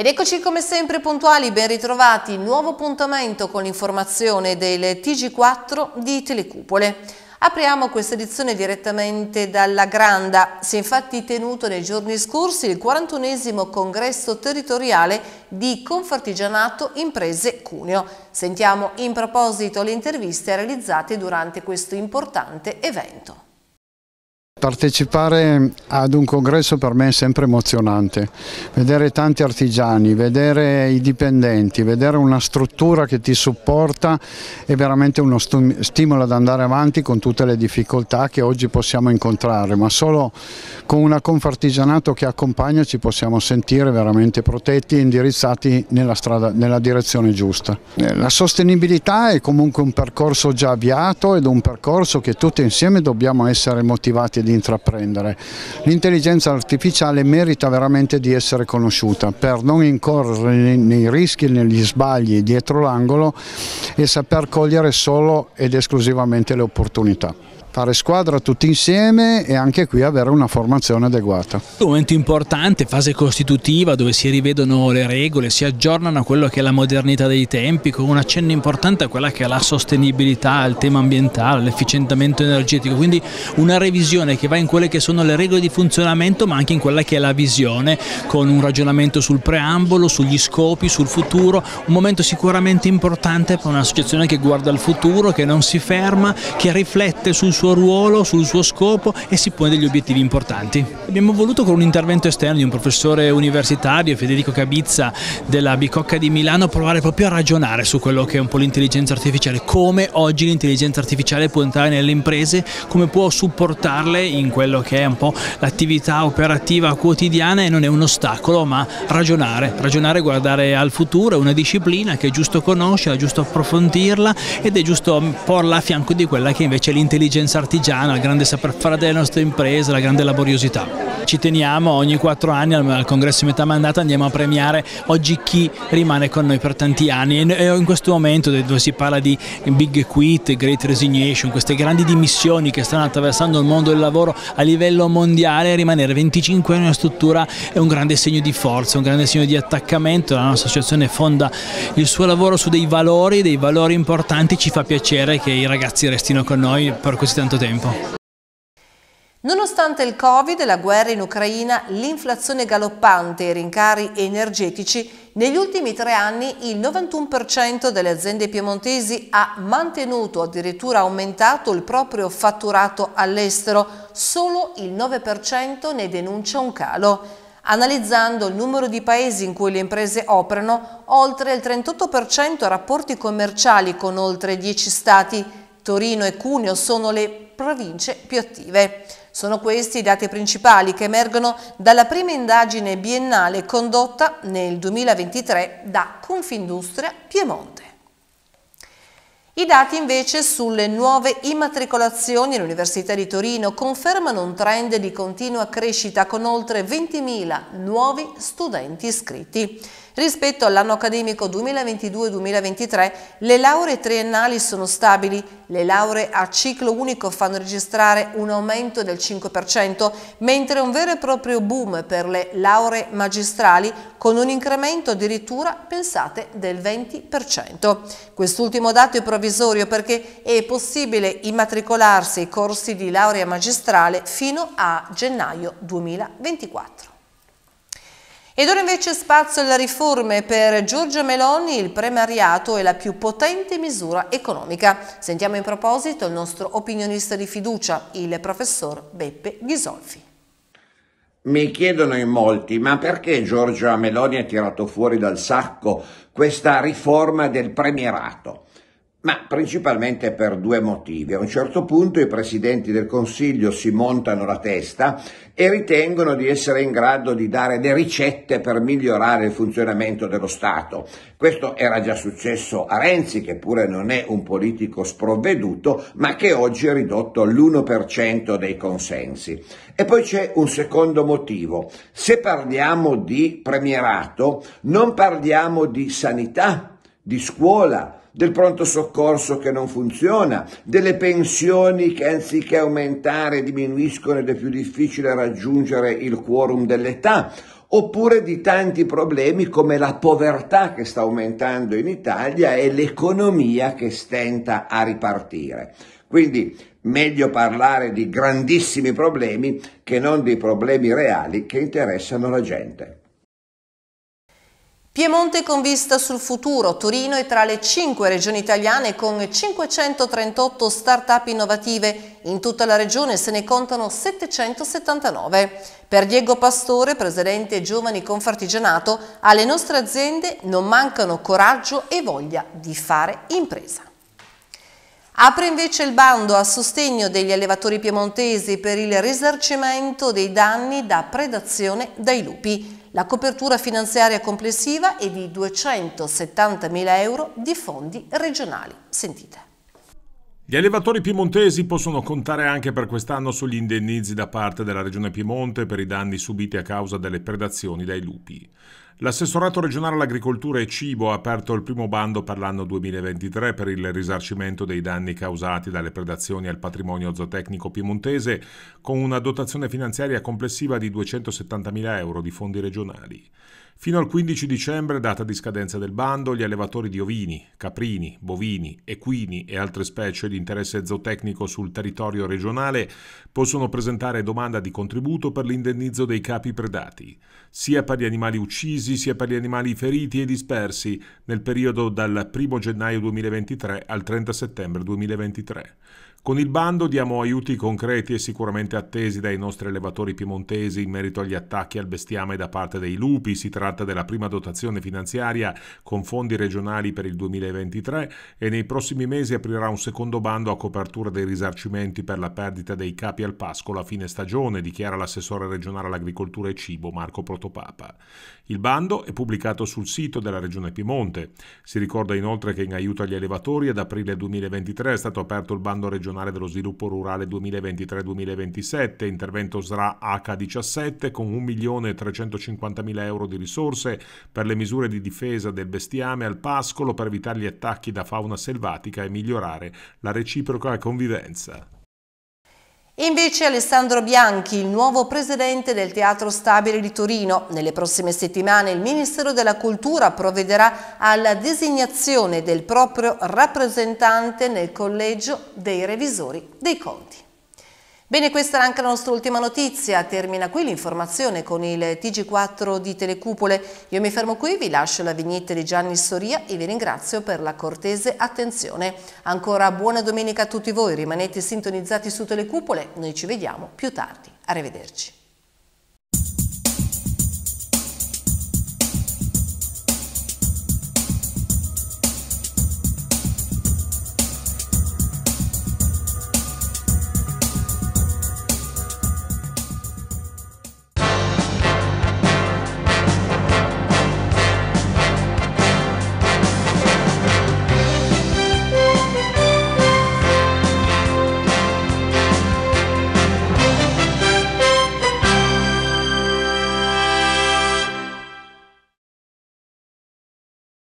Ed eccoci come sempre puntuali, ben ritrovati, nuovo appuntamento con l'informazione del TG4 di Telecupole. Apriamo questa edizione direttamente dalla Granda. Si è infatti tenuto nei giorni scorsi il 41 esimo congresso territoriale di Confartigianato Imprese Cuneo. Sentiamo in proposito le interviste realizzate durante questo importante evento. Partecipare ad un congresso per me è sempre emozionante, vedere tanti artigiani, vedere i dipendenti, vedere una struttura che ti supporta è veramente uno stimolo ad andare avanti con tutte le difficoltà che oggi possiamo incontrare, ma solo con una Confartigianato che accompagna ci possiamo sentire veramente protetti e indirizzati nella, strada, nella direzione giusta. Eh, la sostenibilità è comunque un percorso già avviato ed un percorso che tutti insieme dobbiamo essere motivati ed di intraprendere. L'intelligenza artificiale merita veramente di essere conosciuta per non incorrere nei rischi, e negli sbagli dietro l'angolo e saper cogliere solo ed esclusivamente le opportunità fare squadra tutti insieme e anche qui avere una formazione adeguata. Un momento importante, fase costitutiva dove si rivedono le regole, si aggiornano a quello che è la modernità dei tempi con un accenno importante a quella che è la sostenibilità, il tema ambientale, l'efficientamento energetico, quindi una revisione che va in quelle che sono le regole di funzionamento ma anche in quella che è la visione con un ragionamento sul preambolo, sugli scopi, sul futuro, un momento sicuramente importante per un'associazione che guarda al futuro, che non si ferma, che riflette sul suo suo ruolo, sul suo scopo e si pone degli obiettivi importanti. Abbiamo voluto con un intervento esterno di un professore universitario, Federico Cabizza della Bicocca di Milano, provare proprio a ragionare su quello che è un po' l'intelligenza artificiale, come oggi l'intelligenza artificiale può entrare nelle imprese, come può supportarle in quello che è un po' l'attività operativa quotidiana e non è un ostacolo ma ragionare, ragionare guardare al futuro, è una disciplina che è giusto conoscere, è giusto approfondirla ed è giusto porla a fianco di quella che invece è l'intelligenza intelligenza artigiana, il grande saper fare della nostra impresa, la grande laboriosità. Ci teniamo ogni quattro anni al congresso di metà mandato andiamo a premiare oggi chi rimane con noi per tanti anni e in questo momento dove si parla di big quit, great resignation, queste grandi dimissioni che stanno attraversando il mondo del lavoro a livello mondiale, rimanere 25 anni in una struttura è un grande segno di forza, un grande segno di attaccamento, la nostra associazione fonda il suo lavoro su dei valori, dei valori importanti, ci fa piacere che i ragazzi restino con noi per così tanto tempo. Nonostante il Covid, la guerra in Ucraina, l'inflazione galoppante e i rincari energetici, negli ultimi tre anni il 91% delle aziende piemontesi ha mantenuto o addirittura aumentato il proprio fatturato all'estero, solo il 9% ne denuncia un calo. Analizzando il numero di paesi in cui le imprese operano, oltre il 38% ha rapporti commerciali con oltre 10 stati. Torino e Cuneo sono le province più attive. Sono questi i dati principali che emergono dalla prima indagine biennale condotta nel 2023 da Confindustria Piemonte. I dati invece sulle nuove immatricolazioni all'Università di Torino confermano un trend di continua crescita con oltre 20.000 nuovi studenti iscritti. Rispetto all'anno accademico 2022-2023 le lauree triennali sono stabili, le lauree a ciclo unico fanno registrare un aumento del 5%, mentre un vero e proprio boom per le lauree magistrali con un incremento addirittura, pensate, del 20%. Quest'ultimo dato è provvisorio perché è possibile immatricolarsi ai corsi di laurea magistrale fino a gennaio 2024. Ed ora invece spazio alle riforme per Giorgia Meloni, il premariato è la più potente misura economica. Sentiamo in proposito il nostro opinionista di fiducia, il professor Beppe Ghisolfi. Mi chiedono in molti, ma perché Giorgia Meloni ha tirato fuori dal sacco questa riforma del premierato? Ma principalmente per due motivi. A un certo punto i presidenti del Consiglio si montano la testa e ritengono di essere in grado di dare le ricette per migliorare il funzionamento dello Stato. Questo era già successo a Renzi, che pure non è un politico sprovveduto, ma che oggi è ridotto all'1% dei consensi. E poi c'è un secondo motivo. Se parliamo di premierato, non parliamo di sanità, di scuola, del pronto soccorso che non funziona, delle pensioni che anziché aumentare diminuiscono ed è più difficile raggiungere il quorum dell'età, oppure di tanti problemi come la povertà che sta aumentando in Italia e l'economia che stenta a ripartire. Quindi meglio parlare di grandissimi problemi che non di problemi reali che interessano la gente. Piemonte con vista sul futuro, Torino è tra le 5 regioni italiane con 538 start-up innovative, in tutta la regione se ne contano 779. Per Diego Pastore, presidente Giovani Confartigianato, alle nostre aziende non mancano coraggio e voglia di fare impresa. Apre invece il bando a sostegno degli allevatori piemontesi per il risarcimento dei danni da predazione dai lupi. La copertura finanziaria complessiva è di 270.000 euro di fondi regionali. Sentite. Gli allevatori piemontesi possono contare anche per quest'anno sugli indennizi da parte della Regione Piemonte per i danni subiti a causa delle predazioni dai lupi. L'assessorato regionale all'agricoltura e cibo ha aperto il primo bando per l'anno 2023 per il risarcimento dei danni causati dalle predazioni al patrimonio zootecnico piemontese con una dotazione finanziaria complessiva di 270.000 euro di fondi regionali. Fino al 15 dicembre, data di scadenza del bando, gli allevatori di ovini, caprini, bovini, equini e altre specie di interesse zootecnico sul territorio regionale possono presentare domanda di contributo per l'indennizzo dei capi predati, sia per gli animali uccisi sia per gli animali feriti e dispersi nel periodo dal 1 gennaio 2023 al 30 settembre 2023. Con il bando diamo aiuti concreti e sicuramente attesi dai nostri allevatori piemontesi in merito agli attacchi al bestiame da parte dei lupi, si tratta tratta della prima dotazione finanziaria con fondi regionali per il 2023 e nei prossimi mesi aprirà un secondo bando a copertura dei risarcimenti per la perdita dei capi al pascolo a fine stagione, dichiara l'assessore regionale all'agricoltura e cibo Marco Protopapa. Il bando è pubblicato sul sito della Regione Piemonte. Si ricorda inoltre che in aiuto agli elevatori ad aprile 2023 è stato aperto il bando regionale dello sviluppo rurale 2023-2027, intervento SRA H17 con 1.350.000 euro di risorse risorse per le misure di difesa del bestiame al pascolo per evitare gli attacchi da fauna selvatica e migliorare la reciproca convivenza. Invece Alessandro Bianchi, il nuovo presidente del Teatro Stabile di Torino, nelle prossime settimane il Ministero della Cultura provvederà alla designazione del proprio rappresentante nel Collegio dei Revisori dei Conti. Bene, questa era anche la nostra ultima notizia. Termina qui l'informazione con il TG4 di Telecupole. Io mi fermo qui, vi lascio la vignetta di Gianni Soria e vi ringrazio per la cortese attenzione. Ancora buona domenica a tutti voi, rimanete sintonizzati su Telecupole, noi ci vediamo più tardi. Arrivederci.